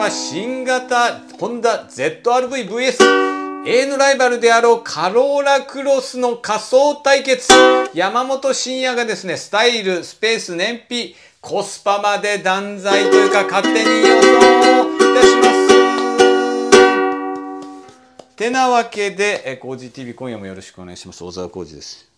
は新型ホンダ ZRVVS A のライバルであろうカローラクロスの仮想対決山本慎也がですねスタイルスペース燃費コスパまで断罪というか勝手に予想いたしますてなわけで「コージ TV」今夜もよろしくお願いします小沢浩二です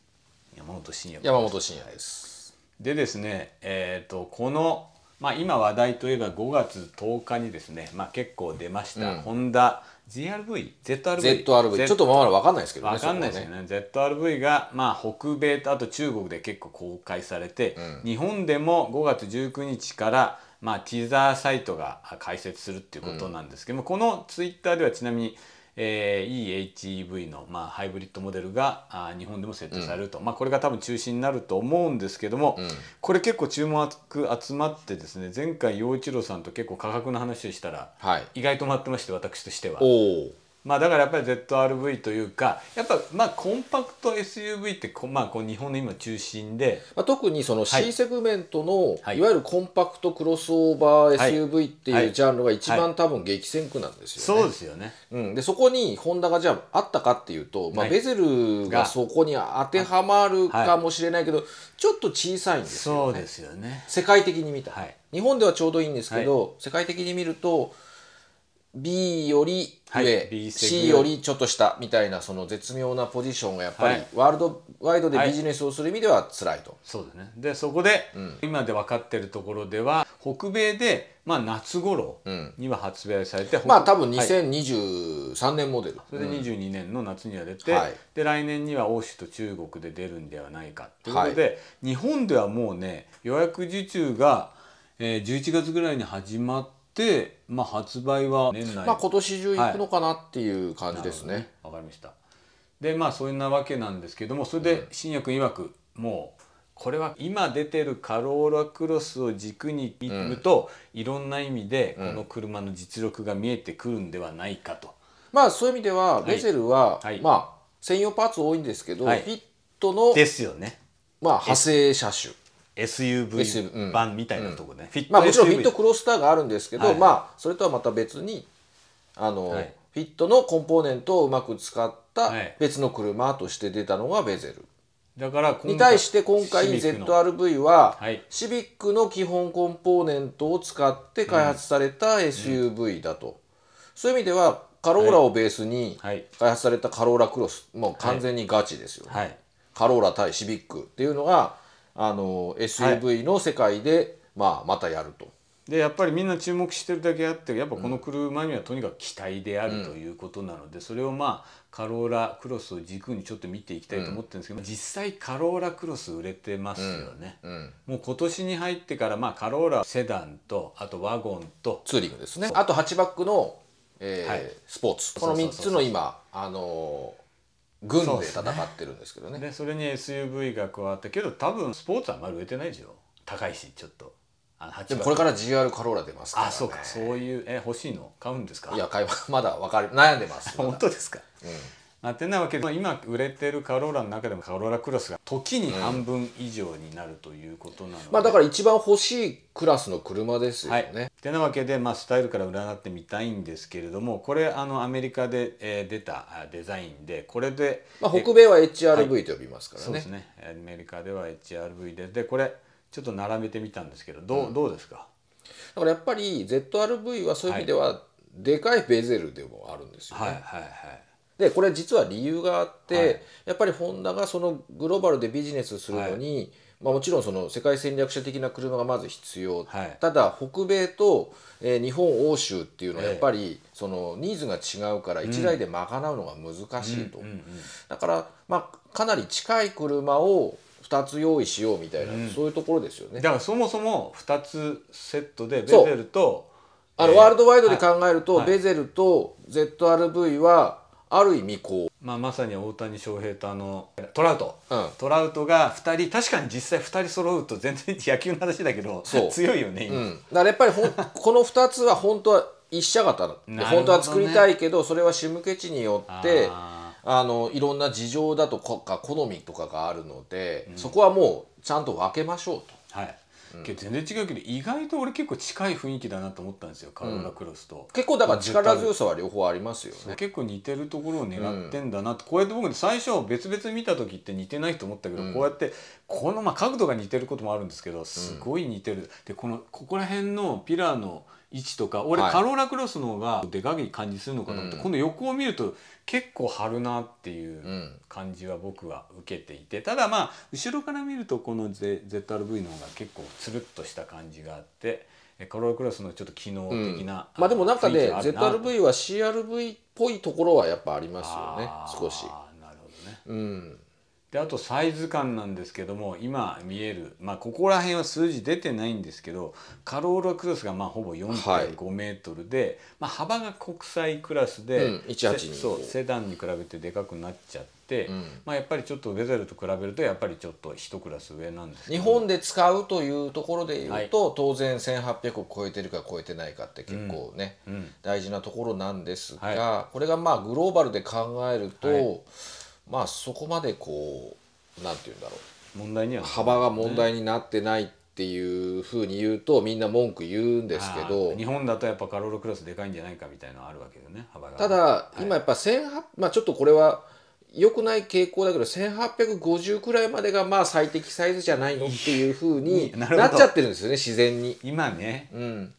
山本慎也山本慎也ですでですねえっ、ー、とこのまあ、今話題といえば5月10日にですね、まあ、結構出ました、うん、ホンダ GRV、ZRV, ZRV、Z、ちょっとまだ分かんないですけどね、分かんないですよね、ね ZRV が、まあ、北米とあと中国で結構公開されて、うん、日本でも5月19日から、まあ、ティザーサイトが開設するっていうことなんですけども、うん、このツイッターではちなみに、えー、EHEV の、まあ、ハイブリッドモデルがあ日本でも設定されると、うん、まあ、これが多分中心になると思うんですけども、うん、これ結構注目集まってですね前回陽一郎さんと結構価格の話をしたら、はい、意外と回ってまして私としては。おまあ、だからやっぱり ZRV というかやっぱまあコンパクト SUV ってまあ、こう日本の今中心で、まあ、特にその C セグメントの、い、わゆるコンパクトクロスオーバー SUV っていうジャンルが一番多分激戦区なんですよね。はいはい、そうですよね、うん、でそこにホンダがじゃああったかっていうと、まあ、ベゼルがそこに当てはまるかもしれないけど、ちょっと小さいんですよね。そうですよね世界的に見た、はい、日本ではちょうどいいんですけど、世界的に見ると。B より上、はい、C よりちょっと下みたいなその絶妙なポジションがやっぱり、ワールドワイドでビジネスをする意味では辛いと。はい、そうでねでそこで、うん、今で分かっているところでは北米で、まあ、夏頃には発売されて、うん、まあ多分2023年モデル、それで22年の夏には出て、うん、で来年には欧州と中国で出るんではないかっていうことで、日本ではもうね予約受注が、えー、11月ぐらいに始まって。、まあ、発売は年内、まあ、今年中行くのかなっていう感じですね。わ、はい、かりましたでまあそんなわけなんですけどもそれで新薬曰くもうこれは今出てるカローラクロスを軸に見ると、うん、いろんな意味でこの車の実力が見えてくるんではないかと。まあそういう意味ではベゼルは、はいはい、まあ専用パーツ多いんですけど、フィットのですよね。まあ派生車種。SUV 版みたいなとこね、うんまあ、もちろんフィットクロスターがあるんですけど、はいはい、まあそれとはまた別にあの、はい、フィットのコンポーネントをうまく使った別の車として出たのがベゼル。だからに対して今回 ZRV はシビックの基本コンポーネントを使って開発された SUV だと、うんうん、そういう意味ではカローラをベースに開発されたカローラクロスもう完全にガチですよね、はい、カローラ対シビックっていうのがあの SUV の世界で、はい、まあ、またやると。でやっぱりみんな注目してるだけあってやっぱこの車にはとにかく期待であるということなので、うん、それをまあカローラクロスを軸にちょっと見ていきたいと思ってるんですけど、うん、実際カローラクロス売れてますよね、うん、もう今年に入ってからまあカローラセダンとあとワゴンとツーリングですねあとハッチバックの、えー、はい、スポーツこの3つの今あのー軍で戦ってるんですけどねそでそれに SUV が加わったけど多分スポーツはあんまり売れてないでしょ高いしちょっとあでもこれから GR カローラ出ますから、ね、あそうかそういうえ欲しいの買うんですかいや買い まだ分かる悩んでます 本当ですか、うんまてなわけで今売れてるカローラの中でもカローラクラスが時に半分以上になるということなので、うん、まあ、だから一番欲しいクラスの車ですよね、はい、てなわけで、まあ、スタイルから占ってみたいんですけれどもこれあのアメリカで、えー、出たデザインでこれで、まあ、北米は HRV と呼びますからね、はい、そうですねアメリカでは HRV ででこれちょっと並べてみたんですけどどううん、どうですかだからやっぱり ZRV はそういう意味では、はい、でかいベゼルでもあるんですよね。はいはいはいでこれ実は理由があって、はい、やっぱりホンダがそのグローバルでビジネスするのに、まあ、もちろんその世界戦略者的な車がまず必要、はい、ただ北米と、えー、日本欧州っていうのはやっぱりそのニーズが違うから1台で賄うのが難しいと、だからまあかなり近い車を2つ用意しようみたいな、うん、そういうところですよねだからそもそも2つセットでベゼルとあの、えー、ワールドワイドで考えると、はい、ベゼルと ZRV はある意味こう、まあ、まさに大谷翔平とあのトラウト、うん、トラウトが2人確かに実際2人揃うと全然 野球の話だけど強いよね今、うん、だからやっぱりほ この2つは本当は一社型だ、ね、本当は作りたいけどそれは仕向け地によってあのいろんな事情だとか好みとかがあるので、うん、そこはもうちゃんと分けましょうと。はいけど全然違うけど意外と俺結構近い雰囲気だなと思ったんですよカロラクロスと、結構だから力強さは両方ありますよね結構似てるところを狙ってんだなと、こうやって僕最初別々見た時って似てないと思ったけど、こうやってこのまあ角度が似てることもあるんですけどすごい似てる、でこのここら辺のピラーの位置とか俺、カローラクロスの方がでかい感じするのかなって、うこの横を見ると結構張るなっていう感じは僕は受けていて、うん、ただまあ後ろから見るとこの ZRV の方が結構つるっとした感じがあってカローラクロスのちょっと機能的な、うん、まあでもなんかね ZRV は CRV っぽいところはやっぱありますよね少し。なるほどね、うんであとサイズ感なんですけども今見えるまあここら辺は数字出てないんですけどカローラクロスがまあほぼ4.5メートルで、はい、まあ、幅が国際クラスで、うん、そうセダンに比べてでかくなっちゃって、うん、まあ、やっぱりちょっとベゼルと比べるとやっぱりちょっと一クラス上なんです日本で使うというところでいうと、はい、当然1800を超えてるか超えてないかって結構ね、うん、大事なところなんですが、はい、これがまあグローバルで考えると。まあそこまでこうなんて言うんだろう問題には、幅が問題になってないっていうふうに言うとみんな文句言うんですけど日本だとやっぱカロールクラスでかいんじゃないかみたいなのあるわけよね幅がただ、今やっぱ1 8まあちょっとこれは良くない傾向だけど1850くらいまでがまあ最適サイズじゃないのっていうふうに なっちゃってるんですよね自然に。今ね、うん、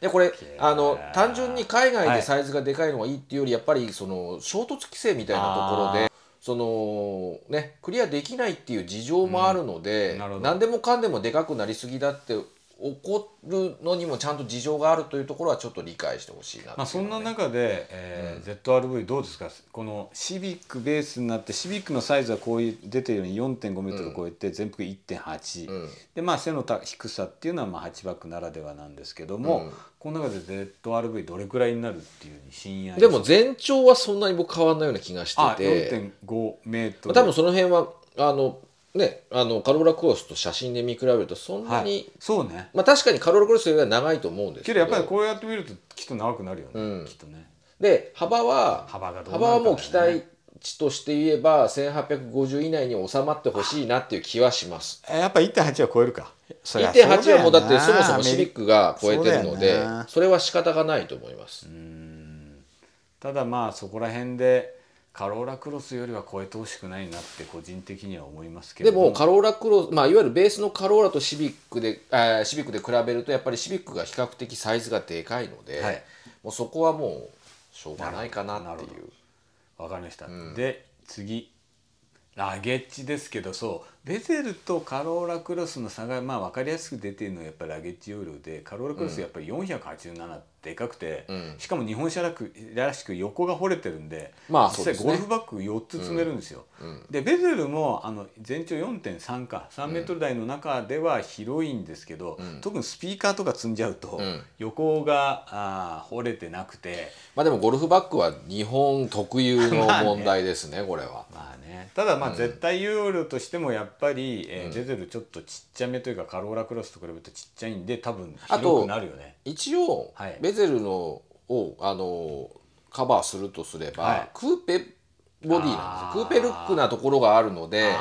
でこれあの単純に海外でサイズがでかいのがいいっていうより、はい、やっぱりその衝突規制みたいなところでそのねクリアできないっていう事情もあるので、うん、何でもかんでもでかくなりすぎだって起こるのにもちゃんと事情があるというところはちょっと理解してほしいな、ね、まあ、そんな中で、えー、ZRV どうですかこのシビックベースになってシビックのサイズはこういう出てるように4 5ル超えて全幅1.8、うん、でまあ背の低さっていうのはまあ8バックならではなんですけども、うん、この中で ZRV どれくらいになるっていう深夜でも全長はそんなに僕変わんないような気がしてて4.5メートル多分その辺はあのね、あのカローラクロスと写真で見比べるとそんなに、はい、そうね、まあ、確かにカローラクロスよりは長いと思うんですけどやっぱりこうやって見るときっと長くなるよね、うん、きっとねで幅は幅が、ね、幅はもう期待値として言えば1850以内に収まってほしいなっていう気はしますやっぱ1.8は超えるか1.8はもうだってそもそもシビックが超えてるのでそれは仕方がないと思いますただまあそこら辺でカローラクロスよりは超えてほしくないなって個人的には思いますけどでもカローラクロス、まあ、いわゆるベースのカローラとシビックで、えー、シビックで比べるとやっぱりシビックが比較的サイズがでかいので、はい、もうそこはもうしょうがないかなっていう。わかりました、うん、で次ラゲッジですけどそうベゼルとカローラクロスの差がまあ分かりやすく出てるのはやっぱりラゲッジ容量でカローラクロスやっぱり487でかくて、うん、しかも日本車らしく横が掘れてるんで,、まあ、ね、実際ゴルフバッグ4つ積めるんですよ。うんうん、でベゼルもあの全長4.3か3メートル台の中では広いんですけど、特にスピーカーとか積んじゃうと、横があ掘れてなくてまあでもゴルフバッグは日本特有の問題ですねねこれは。まあねただまあ絶対容量としてもやっぱり、えー、デゼルちょっとちっちゃめというかカローラクロスと比べるとちっちゃいんで多分広くなるよね一応、はい、ベゼルのをあのカバーするとすれば、はい、クーペボディなんですクーペルックなところがあるので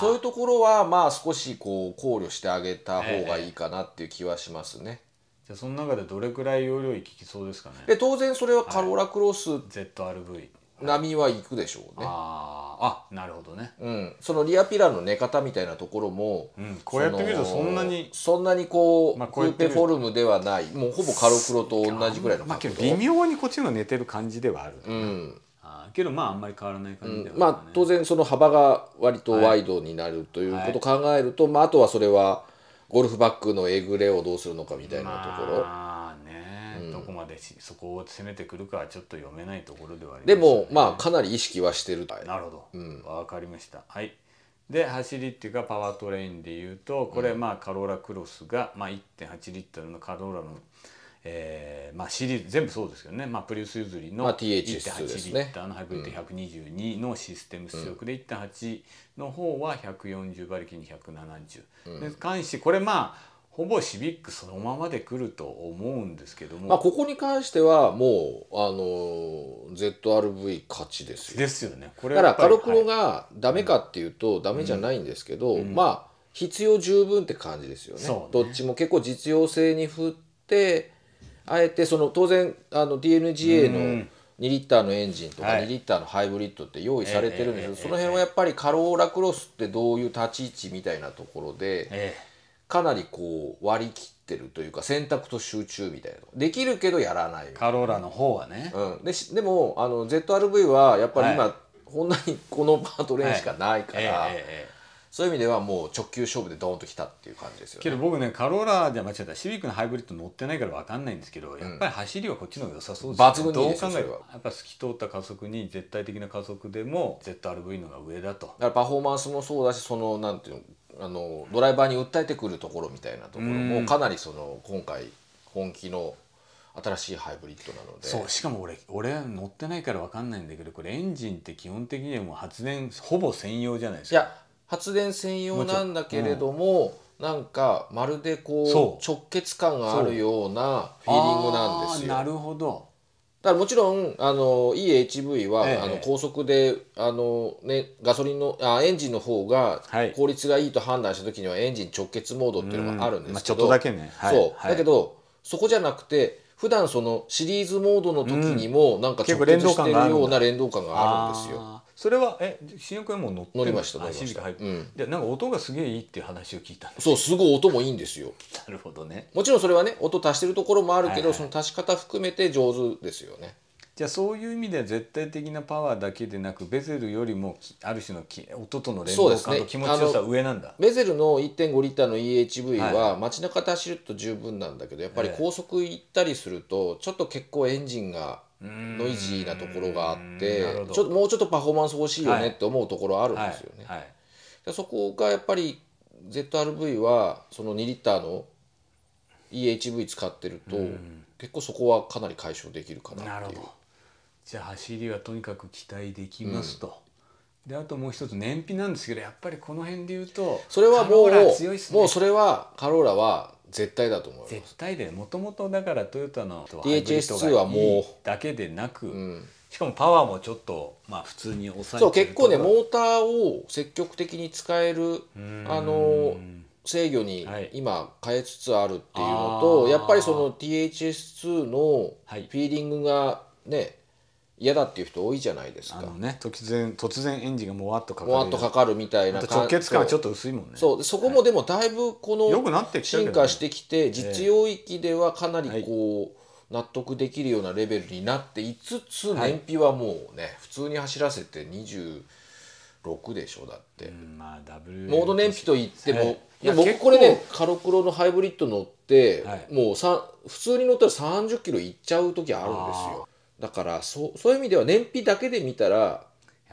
そういうところはまあ少しこう考慮してあげた方がいいかなっていう気はしますね。えー、じゃあその中でどれくらい容量いきそうですかね。で当然それはカローラクロス、はい、ZRV 波は行くでしょうね。ああなるほどね、うん、そのリアピラの寝方みたいなところも、うん、こうやって見るとそんなにそんなにこう,、まあ、こうクーペフォルムではないもうほぼカロクロと同じぐらいの角度、まあ、微妙にこっちの寝てる感じではある、うん、あけどまああんまり変わらない感じでは、ねうん、まあ当然その幅が割とワイドになるということを考えると、はいはい、まあ、あとはそれはゴルフバッグのえぐれをどうするのかみたいなところ。まあまでそこを攻めてくるかはちょっと読めないところではあります、ね、でもまあかなり意識はしてるなるほど、うん、分かりましたはいで走りっていうかパワートレインでいうとこれまあカローラクロスが、まあ、1.8リットルのカローラの、えーまあ、シリーズ全部そうですよね、まあ、プリウス譲りの1.8リッターのハイブリッド122のシステム出力で1.8の方は140馬力に170、うん、で関してこれまあほぼシビックそのままで来ると思うんですけども、まあ、ここに関してはもうあの ZRV 勝ちですよですよねこれだからカロクロがダメかっていうと、はい、ダメじゃないんですけど、うんうん、まあ必要十分って感じですよね、ね、どっちも結構実用性に振ってあえてその当然あの DNGA の2リッターのエンジンとか2リッターのハイブリッドって用意されてるんですけど、はい、その辺はやっぱりカローラクロスってどういう立ち位置みたいなところで。ええかなりこう割り切ってるというか選択と集中みたいなできるけどやらないカローラの方はね、うん、ででもあの ZRV はやっぱり今、はい、こんなにこのパートレーンしかないから、はいええそういう意味ではもう直球勝負でドーンときたっていう感じですよねけど僕ねカローラじゃ間違えたシビックのハイブリッド乗ってないから分かんないんですけど、やっぱり走りはこっちの方が良さそうですね抜群にいいですよやっぱ透き通った加速に絶対的な加速でも ZRV のが上だとだからパフォーマンスもそうだしそのなんていうのあのドライバーに訴えてくるところみたいなところもかなりその今回本気の新しいハイブリッドなのでそうしかも俺俺乗ってないから分かんないんだけどこれエンジンって基本的にはもう発電ほぼ専用じゃないですかいや発電専用なんだけれども、うん、なんかまるでこう直結感があるようなフィーリングなんですよなるほどだからもちろんあの EHV は、ええ、あの高速であの、ね、ガソリンのあエンジンの方が効率がいいと判断した時にはエンジン直結モードっていうのがあるんですけど、まあ、ちょっとだけね、はい、そう、はい、だけどそこじゃなくて普段そのシリーズモードの時にもなんか直結してるような連動感があるんですよ。うんそれはえ新横山も乗りました乗りました。うん、でなんか音がすげえいいっていう話を聞いたんですそうすごい音もいいんですよ。なるほどね。もちろんそれはね音足してるところもあるけど、はいはい、その足し方含めて上手ですよね。じゃあそういう意味では絶対的なパワーだけでなくベゼルよりもある種の音との連動感と気持ちよさは上なんだ、ね、ベゼルの1.5リッターの EHV は街中走ると十分なんだけどやっぱり高速行ったりするとちょっと結構エンジンがノイジーなところがあってちょっともうちょっとパフォーマンス欲しいよねって思うところあるんですよね。はいはいはい、そこがやっぱり ZRV はその2リッターの EHV 使ってると結構そこはかなり解消できるかなっていう。じゃあ走りはとにかく期待できますと。うん、であともう一つ燃費なんですけどやっぱりこの辺で言うとそれはもう、ね、もうそれはカローラは絶対だと思います絶対でもともとだからトヨタの DHS2 はもうだけでなく、うん、しかもパワーもちょっとまあ普通に抑えてそう結構ねモーターを積極的に使えるあの制御に今変えつつあるっていうのと、はい、やっぱりその THS2 のフィーリングがね、はい嫌だっていう人多いじゃないですかあのね突然突然エンジンがもわっとかかるもわっとかかるみたいな直結感はちょっと薄いもんねそうそこもでもだいぶこの進化してきて実用域ではかなりこう納得できるようなレベルになっていつつ燃費はもうね普通に走らせて2十。6でしょだって、うんまあ、モード燃費といっても、はい、や僕これねカロクロのハイブリッド乗って、はい、もう普通に乗ったら30キロいっちゃう時あるんですよだからそそういう意味では燃費だけで見たら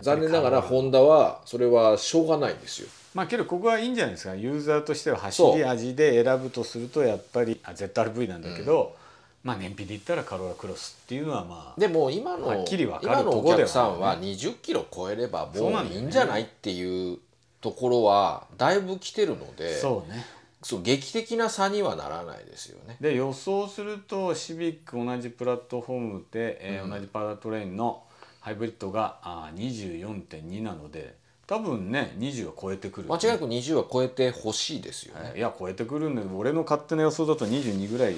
残念ながらホンダはそれはしょうがないんですよ。まあけどここはいいんじゃないですかユーザーとしては走り味で選ぶとするとやっぱり ZRV なんだけど、うん、まあ燃費で言ったらカローラクロスっていうのはまあでも今のはっきり分かるは、今のお客さんは20キロ超えればもういいんじゃないっていうところはだいぶ来てるのでそう、ね、そう劇的な差にはならないですよね。で予想するとシビック同じプラットフォームで、えうん、同じパラトレインのハイブリッドがあ24.2なので多分ね20は超えてくる、ね、間違いなく20は超えてほしいですよね。い、や超えてくるんで俺の勝手な予想だと22ぐらい、うん、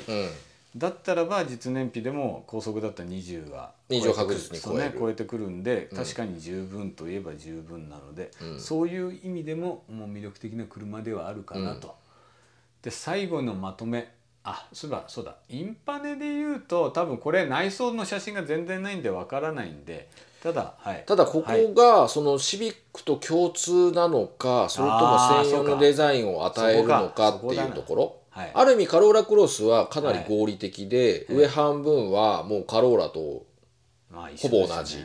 だったらば実燃費でも高速だったら20は20確実に超え,、ね、超えてくるんで、確かに十分といえば十分なので、そういう意味でももう魅力的な車ではあるかなと。で最後のまとめあそうだそうだインパネで言うと多分これ内装の写真が全然ないんでわからないんでただ、はい、ただここが、そのシビックと共通なのか、はい、それとも専用のデザインを与えるのかっていうところ。はい、ある意味カローラクロスはかなり合理的で、上半分はもうカローラとほぼ同じ、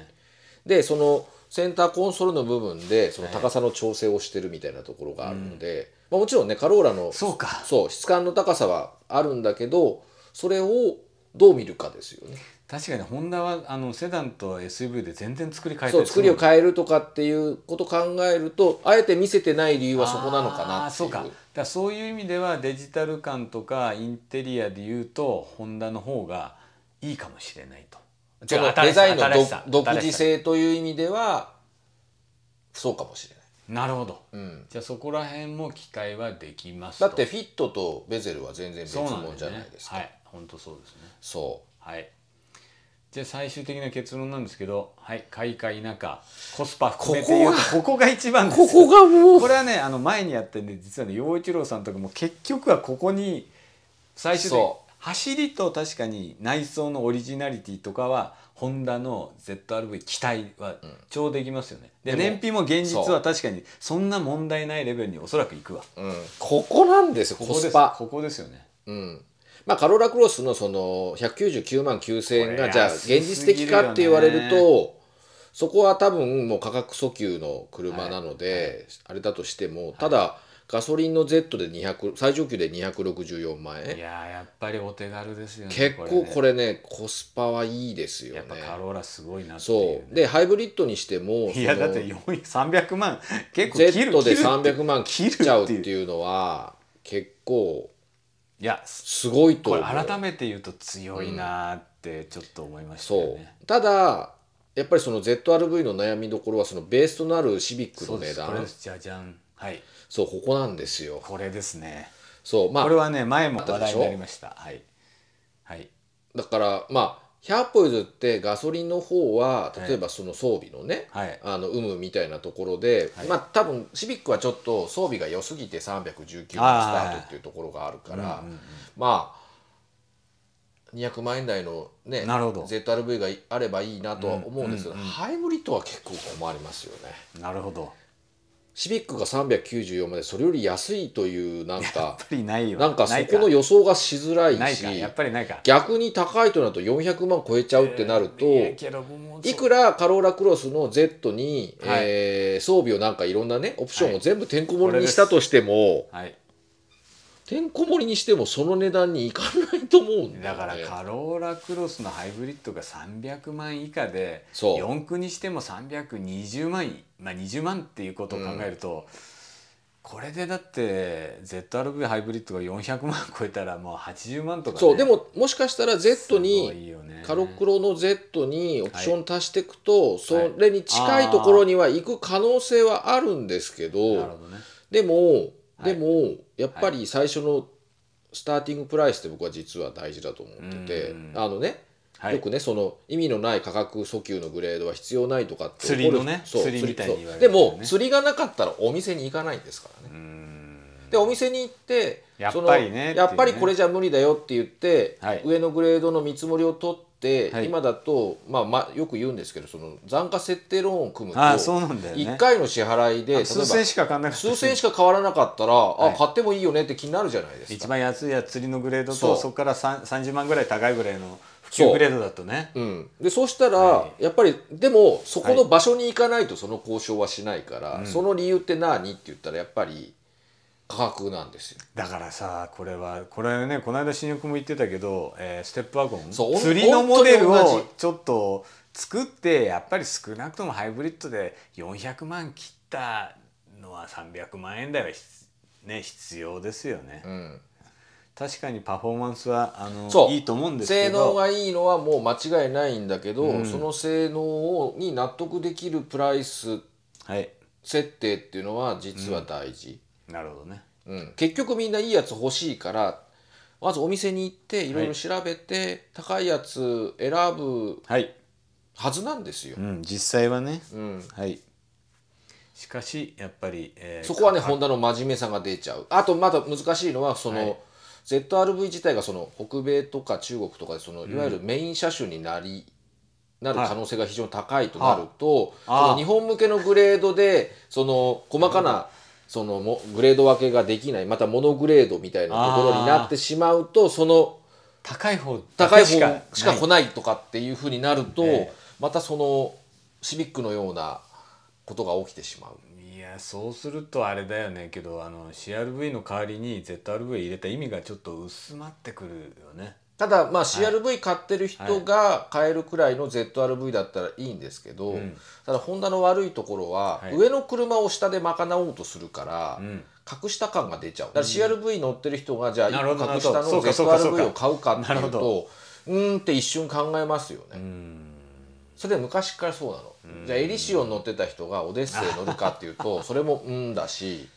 で、ね、そのセンターコンソールの部分でその高さの調整をしてるみたいなところがあるので、まあ、もちろんねカローラのそうかそう質感の高さはあるんだけどそれをどう見るかですよね。確かにホンダはあのセダンと SUV で全然作り変えてそう作りを変えるとかっていうことを考えるとあえて見せてない理由はそこなのかなっていうそうかだそういう意味ではデジタル感とかインテリアでいうとホンダの方がいいかもしれないと。デザインの独自性という意味ではそうかもしれない。なるほど、うん、じゃあそこら辺も機械はできますだってフィットとベゼルは全然別物じゃないですか、ね、はい本当そうですねそうはいじゃあ最終的な結論なんですけど、はい、買いか否かコスパ含めて言うとここが一番ですここがもうこれはねあの前にやってんで実はね陽一郎さんとかも結局はここに最終的に走りと確かに内装のオリジナリティとかはホンダの ZRV 期待は超できますよね、うん、で燃費も現実は確かにそんな問題ないレベルにおそらくいくわ、うん、ここなんですよコスパここですよねうんまあカローラクロスのその199万9000円がじゃあ現実的かって言われると、そこは多分もう価格訴求の車なので、あれだとしても、はい、ただガソリンの Z で200最上級で264万円いややっぱりお手軽ですよね結構これね、ね、コスパはいいですよねやっぱカローラすごいな、ね、そうでハイブリッドにしてもいやだって300万結構切る Z で300万切っちゃうっていうのは結構いやすごいとこれ改めて言うと強いなってちょっと思いました、ねうん、そうただやっぱりその ZRV の悩みどころはそのベースとなるシビックの値段じゃじゃんはいそうここなんですよこれですねそうまあこれはね前も話題になりましたはいはいだからまあキャーポイズってガソリンの方は例えばその装備のね、はい、あの有無みたいなところで、はい、まあ多分シビックはちょっと装備が良すぎて319のスタートっていうところがあるから、まあ200万円台のね ZRV があればいいなとは思うんですけど、うんうん、ハイブリッドは結構困りますよね。なるほどシビックが394までそれより安いというなんかなんかそこの予想がしづらいし逆に高いとなると400万超えちゃうってなると、いくらカローラクロスの Z に、はえ装備をなんかいろんなねオプションを全部てんこ盛りにしたとしても、てんこ盛りにしてもその値段にいかないと思うんだ、ね、だからカローラクロスのハイブリッドが300万以下で四駆にしても320万まあ20万っていうことを考えると、うん、これでだって ZRV ハイブリッドが400万超えたらもう80万とか、ね、そうでももしかしたら Z に、ね、カロクロの Z にオプション足していくと、はい、それに近いところには行く可能性はあるんですけど、はい、どね、でも、はい、でもやっぱり最初のスターティングプライスって僕は実は大事だと思ってて、あのねはい、よくねその意味のない価格訴求のグレードは必要ないとかって釣りのねそう釣りみたいに言われる、ね、でも釣りがなかったらお店に行かないんですからねでお店に行ってやっぱりねやっぱりこれじゃ無理だよって言って、はい、上のグレードの見積もりを取っ、はい、今だと、まあまあ、よく言うんですけどその残価設定ローンを組むと1回の支払いで、数千しか変わらなかった数千しか変わらなかったら、はい、あ買ってもいいよねって気になるじゃないですか一番安いや釣りのグレードとそこから30万ぐらい高いぐらいの普及グレードだとねう、うん、でそうしたら、はい、やっぱりでもそこの場所に行かないとその交渉はしないから、その理由って何って言ったらやっぱり価格なんですよだからさこれはこれねこの間新宿も言ってたけど、えー、ステップワゴン釣りのモデルをちょっと作ってやっぱり少なくともハイブリッドで400万切ったのは300万円台はね必要ですよね。うん確かにパフォーマンスはあのいいと思うんですけど性能がいいのはもう間違いないんだけど、うん、その性能をに納得できるプライス設定っていうのは実は大事、うんなるほどね、うん、結局みんないいやつ欲しいからまずお店に行っていろいろ調べて、はい、高いやつ選ぶはずなんですよ、うん、実際はね、うん、はいしかしやっぱり、えー、そこはねホンダの真面目さが出ちゃうあとまだ難しいのはその、はい、ZRV 自体がその北米とか中国とかでその、いわゆるメイン車種になり、なる可能性が非常に高いとなると、はい、その日本向けのグレードでその細かな、んそのもグレード分けができないまたモノグレードみたいなところになってしまうとその高い方高い方しか来ないとかっていうふうになると、えまたそのシビックのようなことが起きてしまう。いやそうするとあれだよねけどあの CRV の代わりに ZRV 入れた意味がちょっと薄まってくるよね。ただまあ CRV 買ってる人が買えるくらいの ZRV だったらいいんですけど、はいはい、ただホンダの悪いところは、上の車を下で賄おうとするから、格下感が出ちゃうだから CRV 乗ってる人がじゃあ格下の ZRV を買うかっていうとうんって一瞬考えますよね。それで昔からそうなの。じゃあエリシオン乗ってた人がオデッセイ乗るかっていうとそれもうんだし。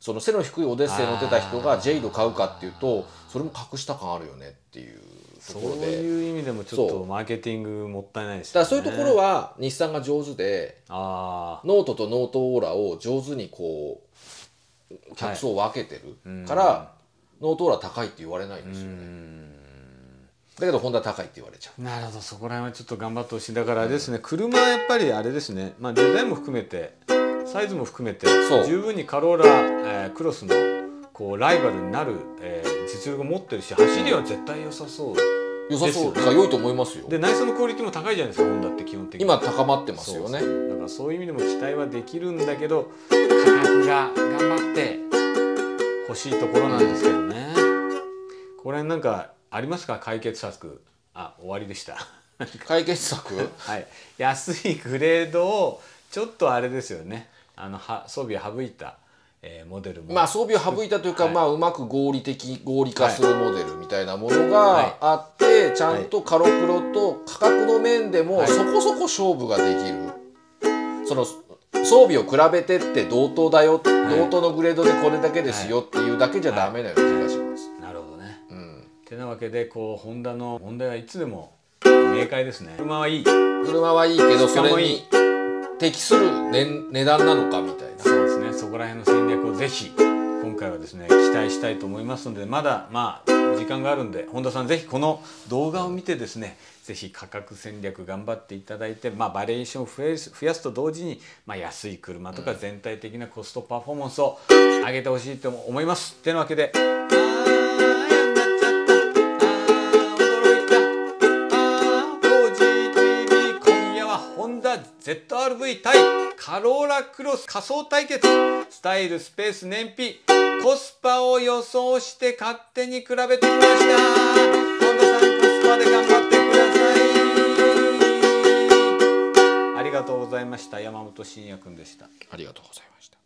その背の低いオデッセイ乗ってた人がジェイド買うかっていうとそれも隠した感あるよねっていうそういう意味でもちょっとマーケティングもったいないです、ね、だからそういうところは日産が上手でノートとノートオーラを上手にこう客層を分けてるから、はい、ノートオーラ高いって言われないんですよね。だけどホンダ高いって言われちゃうなるほどそこら辺はちょっと頑張ってほしいだからですね、うん、車はやっぱりあれですね、まあ、デザインも含めてサイズも含めて十分にカローラ、えー、クロスのこうライバルになる、えー、実力を持ってるし走りは絶対良さそう良さそうです、ね、良いと思いますよで内装のクオリティも高いじゃないですかホンダって基本的に今高まってますよねだからそういう意味でも期待はできるんだけど価格が頑張って欲しいところなんですけどね、これなんかありますか解決策あ終わりでした解決策 はい安いグレードをちょっとあれですよねあのは装備を省いた、えー、モデルもまあ装備を省いたというか、はい、まあうまく合理的合理化するモデルみたいなものがあって、はい、ちゃんとカロクロと価格の面でもそこそこ勝負ができる。その装備を比べてって同等だよ、はい、同等のグレードでこれだけですよっていうだけじゃダメなような気がします。なるほどね。うん。てなわけでこうホンダの問題はいつでも明快ですね。車はいい。車はいいけどそれに。適する、ね、値段なのかみたいなそうですねそこら辺の戦略をぜひ今回はですね期待したいと思いますのでまだまあ時間があるんで本田さんぜひこの動画を見てですねぜひ価格戦略頑張っていただいて、まあ、バリエーションを増やすと同時に、まあ、安い車とか全体的なコストパフォーマンスを上げてほしいと思います。うん、てなわけで ZRV 対カローラクロス仮想対決スタイルスペース燃費コスパを予想して勝手に比べてみました本田さんコスパで頑張ってくださいありがとうございました山本慎也くんでしたありがとうございました